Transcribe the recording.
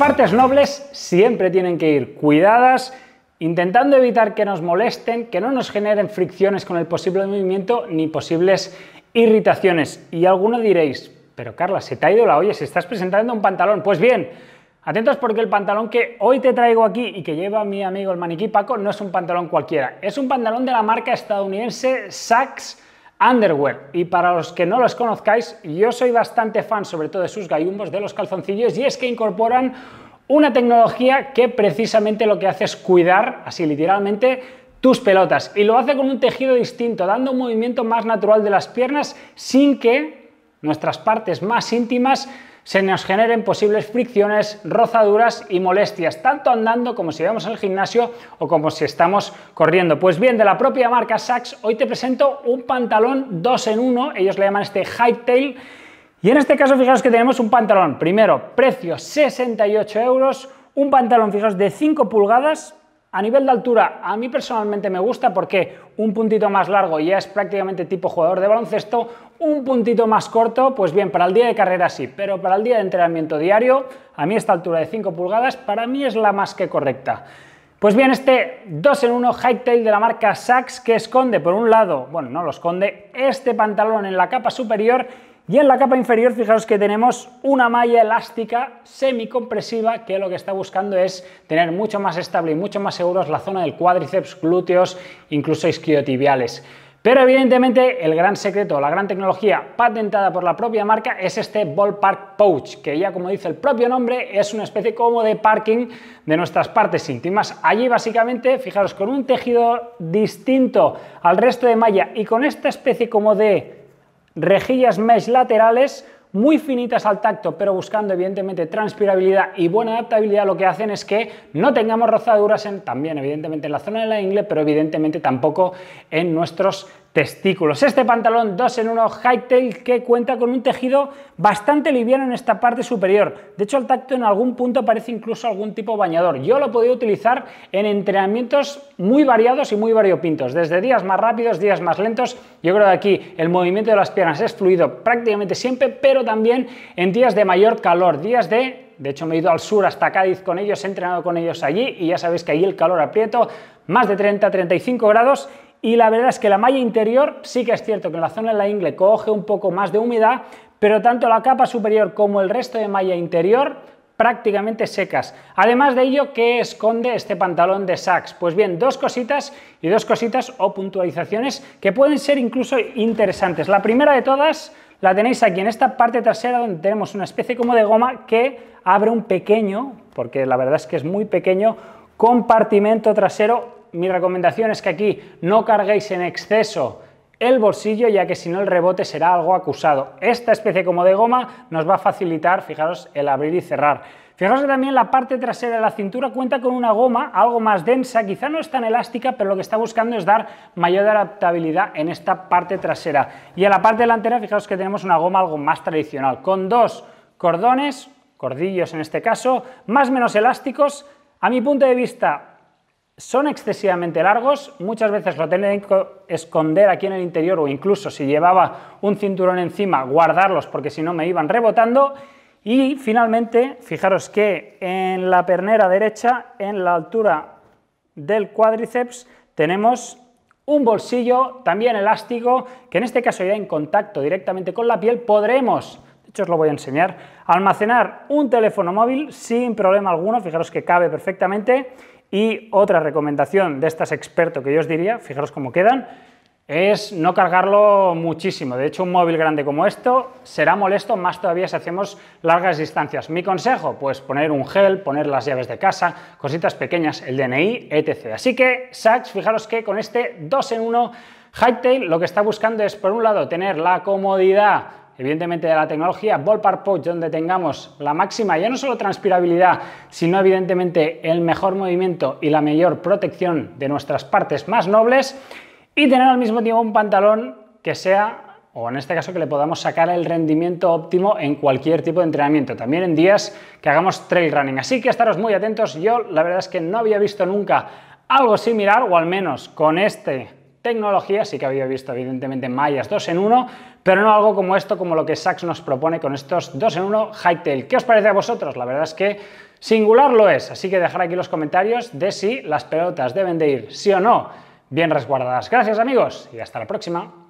partes nobles siempre tienen que ir cuidadas, intentando evitar que nos molesten, que no nos generen fricciones con el posible movimiento ni posibles irritaciones. Y algunos diréis, pero Carla, se te ha ido la olla, si estás presentando un pantalón. Pues bien, Atentos porque el pantalón que hoy te traigo aquí y que lleva mi amigo el maniquí Paco no es un pantalón cualquiera, es un pantalón de la marca estadounidense Saks Underwear. Y para los que no los conozcáis, yo soy bastante fan sobre todo de sus gallumbos, de los calzoncillos, y es que incorporan una tecnología que precisamente lo que hace es cuidar, así literalmente, tus pelotas. Y lo hace con un tejido distinto, dando un movimiento más natural de las piernas sin que nuestras partes más íntimas se nos generen posibles fricciones, rozaduras y molestias, tanto andando como si vamos al gimnasio o como si estamos corriendo. Pues bien, de la propia marca Saks, hoy te presento un pantalón 2 en 1, ellos le llaman este Hightail, y en este caso fijaros que tenemos un pantalón, primero, precio 68 euros, un pantalón, fijaos, de 5 pulgadas, a nivel de altura, a mí personalmente me gusta porque un puntito más largo ya es prácticamente tipo jugador de baloncesto, un puntito más corto, pues bien, para el día de carrera sí, pero para el día de entrenamiento diario, a mí esta altura de 5 pulgadas, para mí es la más que correcta. Pues bien, este 2 en 1 Hightail de la marca Saks que esconde por un lado, bueno, no lo esconde, este pantalón en la capa superior y en la capa inferior fijaros que tenemos una malla elástica semicompresiva que lo que está buscando es tener mucho más estable y mucho más seguros la zona del cuádriceps, glúteos, incluso isquiotibiales. Pero evidentemente el gran secreto, la gran tecnología patentada por la propia marca es este Ballpark Pouch, que ya como dice el propio nombre es una especie como de parking de nuestras partes íntimas. Allí básicamente, fijaros, con un tejido distinto al resto de malla y con esta especie como de rejillas mesh laterales, muy finitas al tacto, pero buscando evidentemente transpirabilidad y buena adaptabilidad, lo que hacen es que no tengamos rozaduras en, también evidentemente en la zona de la ingle, pero evidentemente tampoco en nuestros testículos. Este pantalón 2 en 1 Hightail que cuenta con un tejido bastante liviano en esta parte superior. De hecho, al tacto en algún punto parece incluso algún tipo bañador. Yo lo he podido utilizar en entrenamientos muy variados y muy variopintos, desde días más rápidos, días más lentos. Yo creo que aquí el movimiento de las piernas es fluido prácticamente siempre, pero también en días de mayor calor, días de de hecho, me he ido al sur hasta Cádiz con ellos, he entrenado con ellos allí y ya sabéis que allí el calor aprieto, más de 30-35 grados y la verdad es que la malla interior sí que es cierto que en la zona de la ingle coge un poco más de humedad, pero tanto la capa superior como el resto de malla interior prácticamente secas. Además de ello, ¿qué esconde este pantalón de Saks? Pues bien, dos cositas y dos cositas o puntualizaciones que pueden ser incluso interesantes. La primera de todas la tenéis aquí en esta parte trasera donde tenemos una especie como de goma que abre un pequeño, porque la verdad es que es muy pequeño, compartimento trasero mi recomendación es que aquí no carguéis en exceso el bolsillo, ya que si no el rebote será algo acusado. Esta especie como de goma nos va a facilitar, fijaros, el abrir y cerrar. Fijaros que también la parte trasera de la cintura cuenta con una goma algo más densa, quizá no es tan elástica, pero lo que está buscando es dar mayor adaptabilidad en esta parte trasera. Y en la parte delantera, fijaros que tenemos una goma algo más tradicional, con dos cordones, cordillos en este caso, más o menos elásticos, a mi punto de vista, son excesivamente largos, muchas veces lo tienen que esconder aquí en el interior o incluso si llevaba un cinturón encima, guardarlos porque si no me iban rebotando. Y finalmente, fijaros que en la pernera derecha, en la altura del cuádriceps, tenemos un bolsillo también elástico, que en este caso ya en contacto directamente con la piel podremos, de hecho os lo voy a enseñar, almacenar un teléfono móvil sin problema alguno, fijaros que cabe perfectamente, y otra recomendación de estas experto que yo os diría, fijaros cómo quedan, es no cargarlo muchísimo. De hecho, un móvil grande como esto será molesto más todavía si hacemos largas distancias. Mi consejo, pues poner un gel, poner las llaves de casa, cositas pequeñas, el DNI, etc. Así que, Sachs, fijaros que con este 2 en 1 hightail lo que está buscando es, por un lado, tener la comodidad evidentemente de la tecnología, ballpark Pouch, donde tengamos la máxima, ya no solo transpirabilidad, sino evidentemente el mejor movimiento y la mayor protección de nuestras partes más nobles, y tener al mismo tiempo un pantalón que sea o en este caso que le podamos sacar el rendimiento óptimo en cualquier tipo de entrenamiento, también en días que hagamos trail running. Así que estaros muy atentos, yo la verdad es que no había visto nunca algo similar, o al menos con este tecnología, sí que había visto evidentemente mallas 2 en 1, pero no algo como esto, como lo que Sachs nos propone con estos 2 en 1 Hightail. ¿Qué os parece a vosotros? La verdad es que singular lo es, así que dejar aquí los comentarios de si las pelotas deben de ir sí o no, bien resguardadas. Gracias amigos y hasta la próxima.